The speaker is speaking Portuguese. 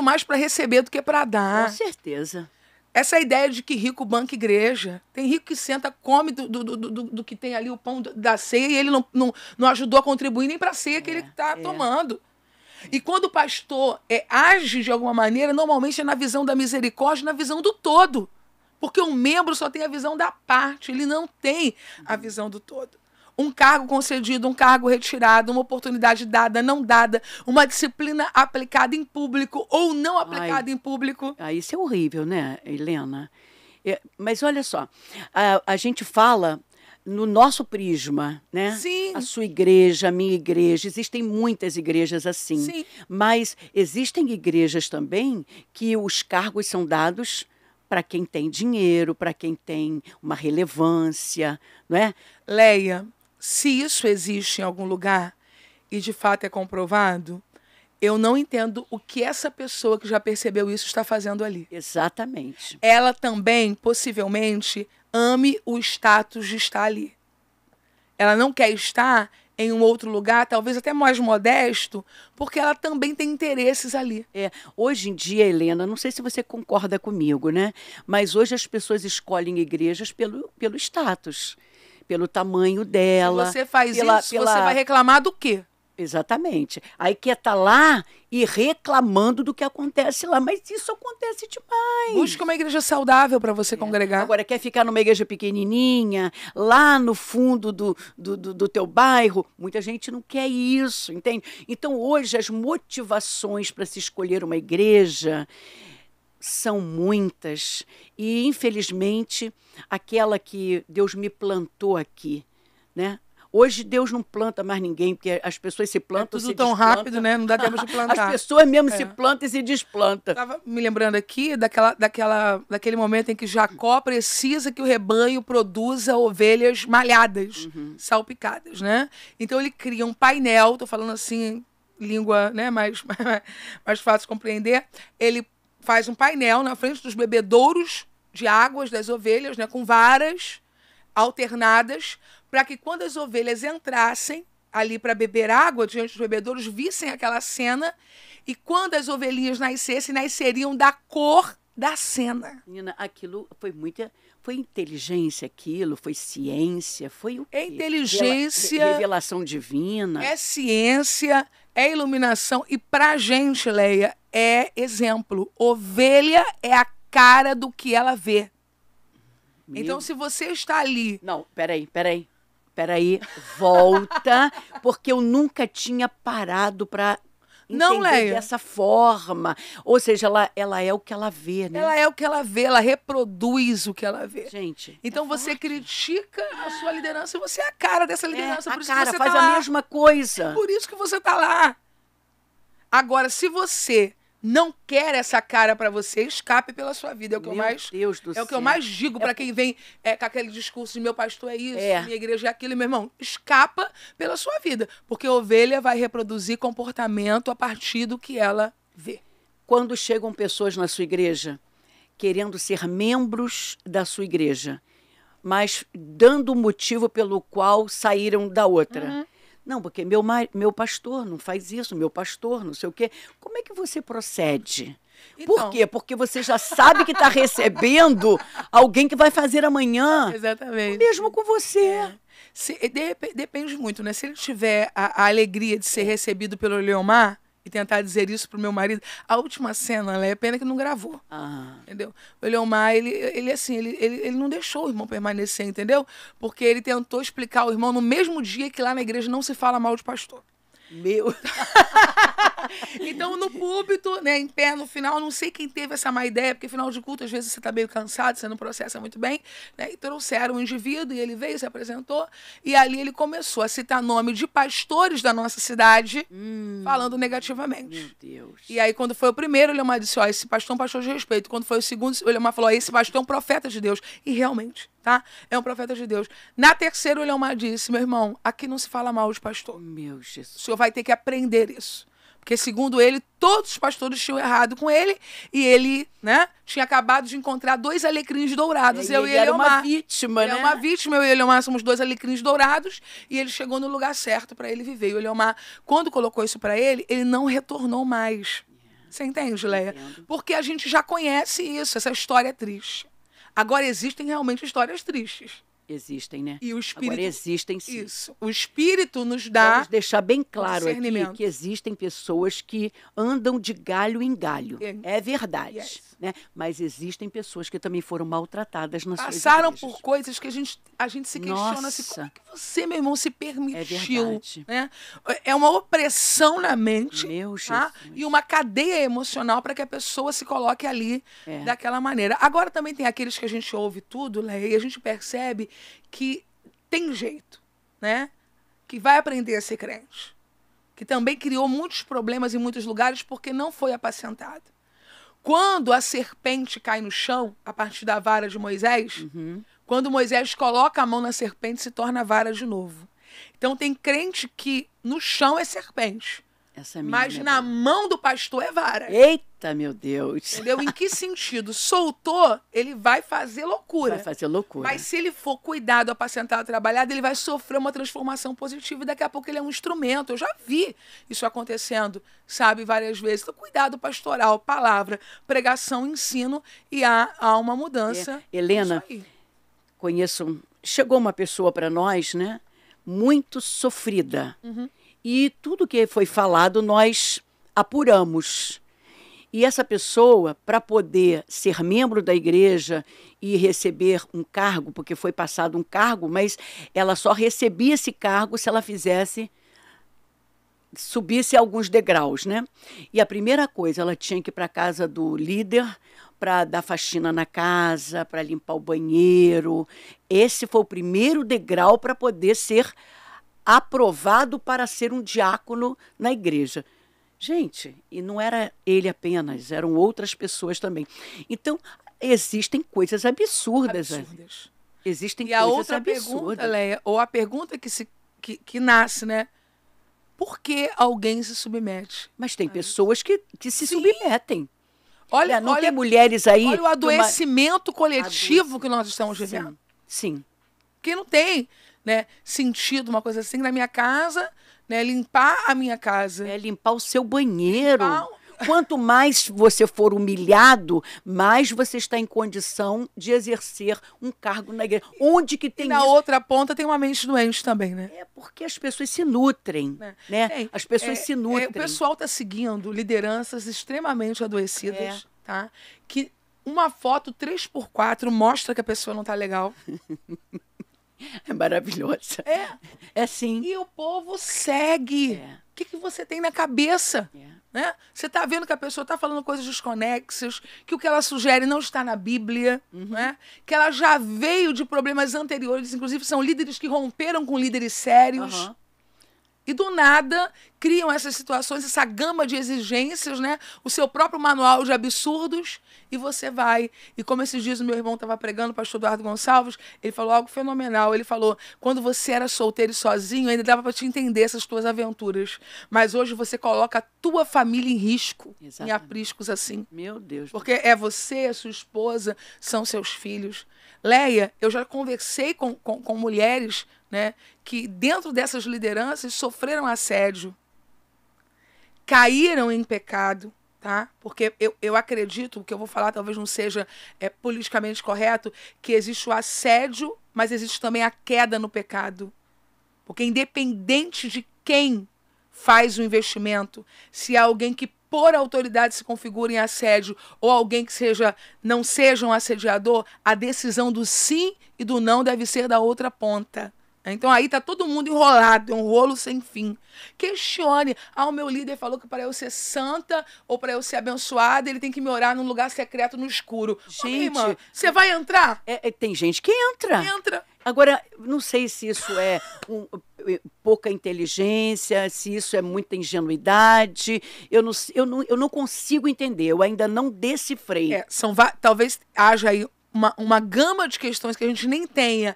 muito mais para receber do que para dar. Com certeza. Essa ideia de que rico banca igreja. Tem rico que senta, come do, do, do, do, do que tem ali o pão da ceia e ele não, não, não ajudou a contribuir nem para a ceia é, que ele está é, é. tomando. E quando o pastor é, age de alguma maneira, normalmente é na visão da misericórdia, na visão do todo. Porque um membro só tem a visão da parte, ele não tem a visão do todo um cargo concedido, um cargo retirado, uma oportunidade dada, não dada, uma disciplina aplicada em público ou não aplicada Ai, em público. Ah, isso é horrível, né, Helena? É, mas olha só, a, a gente fala no nosso prisma, né? Sim. A sua igreja, a minha igreja, existem muitas igrejas assim. Sim. Mas existem igrejas também que os cargos são dados para quem tem dinheiro, para quem tem uma relevância, não é? Leia, se isso existe em algum lugar e de fato é comprovado, eu não entendo o que essa pessoa que já percebeu isso está fazendo ali. Exatamente. Ela também, possivelmente, ame o status de estar ali. Ela não quer estar em um outro lugar, talvez até mais modesto, porque ela também tem interesses ali. É, hoje em dia, Helena, não sei se você concorda comigo, né? Mas hoje as pessoas escolhem igrejas pelo, pelo status pelo tamanho dela. Se você faz pela, isso, pela... você vai reclamar do quê? Exatamente. Aí quer estar tá lá e reclamando do que acontece lá. Mas isso acontece demais. Busca uma igreja saudável para você é. congregar. Agora, quer ficar numa igreja pequenininha, lá no fundo do, do, do, do teu bairro? Muita gente não quer isso, entende? Então, hoje, as motivações para se escolher uma igreja são muitas e infelizmente aquela que Deus me plantou aqui, né? Hoje Deus não planta mais ninguém, porque as pessoas se plantam. É tudo tão rápido, né? Não dá tempo de plantar. As pessoas mesmo é. se plantam e se desplantam. Estava me lembrando aqui daquela, daquela, daquele momento em que Jacó precisa que o rebanho produza ovelhas malhadas, uhum. salpicadas, né? Então ele cria um painel, tô falando assim, língua né, mais, mais fácil de compreender. Ele faz um painel na frente dos bebedouros de águas das ovelhas, né, com varas alternadas, para que quando as ovelhas entrassem ali para beber água diante dos bebedouros, vissem aquela cena e quando as ovelhinhas nascessem, nasceriam da cor da cena. Menina, aquilo foi muita. Foi inteligência aquilo, foi ciência, foi o quê? É inteligência. Revelação divina. É ciência, é iluminação. E para gente, Leia, é exemplo. Ovelha é a cara do que ela vê. Meu... Então, se você está ali. Não, peraí, peraí. Peraí, volta, porque eu nunca tinha parado para não, Leia. dessa forma. Ou seja, ela, ela é o que ela vê, né? Ela é o que ela vê, ela reproduz o que ela vê. Gente. É então é você forte. critica a sua liderança e você é a cara dessa é, liderança. É, por a isso cara, que você faz tá a lá. mesma coisa. É por isso que você tá lá. Agora, se você não quer essa cara para você, escape pela sua vida. É o que meu eu mais Deus do É o que eu mais digo é... para quem vem é, com aquele discurso de meu pastor é isso, é. minha igreja é aquilo, meu irmão, escapa pela sua vida, porque a ovelha vai reproduzir comportamento a partir do que ela vê. Quando chegam pessoas na sua igreja querendo ser membros da sua igreja, mas dando o motivo pelo qual saíram da outra. Uhum não, porque meu, meu pastor não faz isso, meu pastor não sei o quê. Como é que você procede? Então. Por quê? Porque você já sabe que está recebendo alguém que vai fazer amanhã. Exatamente. Mesmo com você. É. Se, de, depende muito, né? Se ele tiver a, a alegria de ser é. recebido pelo Leomar, e tentar dizer isso pro meu marido. A última cena, né, é pena que não gravou. Ah. Entendeu? O Leomar, ele, ele assim, ele, ele, ele não deixou o irmão permanecer, entendeu? Porque ele tentou explicar ao irmão no mesmo dia que lá na igreja não se fala mal de pastor. Meu. Então, no púlpito, né, em pé, no final, não sei quem teve essa má ideia, porque final de culto, às vezes você está meio cansado, você não processa muito bem, né? E trouxeram um indivíduo e ele veio, se apresentou, e ali ele começou a citar nome de pastores da nossa cidade, hum, falando negativamente. Meu Deus. E aí, quando foi o primeiro, o Leomar disse: Ó, esse pastor é um pastor de respeito. Quando foi o segundo, o Leomar falou: ó, esse pastor é um profeta de Deus. E realmente, tá? É um profeta de Deus. Na terceira, o Leomar disse: meu irmão, aqui não se fala mal de pastor. Meu Jesus. O senhor vai ter que aprender isso. Porque, segundo ele, todos os pastores tinham errado com ele e ele, né, tinha acabado de encontrar dois alecrins dourados. eu ele e ele Omar. uma vítima, ele é né? É uma vítima, eu e Eliomar somos dois alecrins dourados e ele chegou no lugar certo para ele viver. E o Eleomar, quando colocou isso para ele, ele não retornou mais. Você entende, Leia? Porque a gente já conhece isso, essa história triste. Agora existem realmente histórias tristes. Existem, né? E o espírito. Agora existem sim. Isso. O espírito nos dá. Vamos deixar bem claro aqui que existem pessoas que andam de galho em galho. É, é verdade. Yes. Né? Mas existem pessoas que também foram maltratadas na sua Passaram por coisas que a gente, a gente se questiona Nossa. assim, como é que você, meu irmão, se permitiu? É, né? é uma opressão na mente tá? e uma cadeia emocional para que a pessoa se coloque ali é. daquela maneira. Agora também tem aqueles que a gente ouve tudo, né? e a gente percebe que tem jeito, né? Que vai aprender a ser crente. Que também criou muitos problemas em muitos lugares porque não foi apacentado. Quando a serpente cai no chão, a partir da vara de Moisés, uhum. quando Moisés coloca a mão na serpente, se torna vara de novo. Então tem crente que no chão é serpente. É mas na mão do pastor é vara. Eita! Eita, meu Deus. Entendeu? Em que sentido? Soltou, ele vai fazer loucura. Vai fazer loucura. Mas se ele for cuidado, apacentado, trabalhado, ele vai sofrer uma transformação positiva e daqui a pouco ele é um instrumento. Eu já vi isso acontecendo, sabe, várias vezes. Então, cuidado pastoral, palavra, pregação, ensino e há, há uma mudança. É. Helena, conheço. Um... Chegou uma pessoa para nós, né? Muito sofrida. Uhum. E tudo que foi falado nós apuramos. E essa pessoa, para poder ser membro da igreja e receber um cargo, porque foi passado um cargo, mas ela só recebia esse cargo se ela fizesse subisse alguns degraus, né? E a primeira coisa, ela tinha que ir para casa do líder para dar faxina na casa, para limpar o banheiro. Esse foi o primeiro degrau para poder ser aprovado para ser um diácono na igreja. Gente, e não era ele apenas, eram outras pessoas também. Então, existem coisas absurdas. absurdas. Existem e coisas absurdas. E a outra absurdas. pergunta, Leia, ou a pergunta que, se, que, que nasce, né? Por que alguém se submete? Mas tem pessoas que, que se Sim. submetem. Olha, né? não olha, tem mulheres aí. Olha o adoecimento uma... coletivo que nós estamos vivendo. Sim. Sim. Que não tem né, sentido uma coisa assim. Na minha casa, né? Limpar a minha casa. É limpar o seu banheiro. Limpar quanto mais você for humilhado, mais você está em condição de exercer um cargo na igreja. Onde que tem e na isso? outra ponta tem uma mente doente também, né? É porque as pessoas se nutrem, é. né? É, as pessoas é, se é, nutrem. o pessoal está seguindo lideranças extremamente adoecidas, é. tá? Que uma foto 3x4 mostra que a pessoa não está legal. É maravilhosa. É. É sim. E o povo segue. É. O que, que você tem na cabeça? É. Né? Você está vendo que a pessoa está falando coisas desconexas, que o que ela sugere não está na Bíblia, uhum. né? que ela já veio de problemas anteriores, inclusive são líderes que romperam com líderes sérios. Uhum. E do nada criam essas situações, essa gama de exigências, né? O seu próprio manual de absurdos e você vai. E como esses dias o meu irmão estava pregando, o pastor Eduardo Gonçalves, ele falou algo fenomenal. Ele falou: quando você era solteiro e sozinho, ainda dava para te entender essas tuas aventuras. Mas hoje você coloca a tua família em risco, Exatamente. em apriscos assim. Meu Deus. Porque é você, a é sua esposa, são seus filhos. Leia, eu já conversei com, com, com mulheres né, que, dentro dessas lideranças, sofreram assédio, caíram em pecado, tá? Porque eu, eu acredito, o que eu vou falar talvez não seja é, politicamente correto, que existe o assédio, mas existe também a queda no pecado. Porque independente de quem faz o investimento, se há alguém que por autoridade se configurem assédio ou alguém que seja não seja um assediador, a decisão do sim e do não deve ser da outra ponta. Então aí tá todo mundo enrolado, é um rolo sem fim. Questione. Ah, o meu líder falou que para eu ser santa ou para eu ser abençoada, ele tem que me orar num lugar secreto no escuro. Gente, oh, você vai entrar? É, é, tem gente que entra. Entra. Agora, não sei se isso é um, eh, pouca inteligência, se isso é muita ingenuidade. Eu não, eu não, eu não consigo entender, eu ainda não decifrei. É, são, talvez haja aí uma, uma gama de questões que a gente nem tenha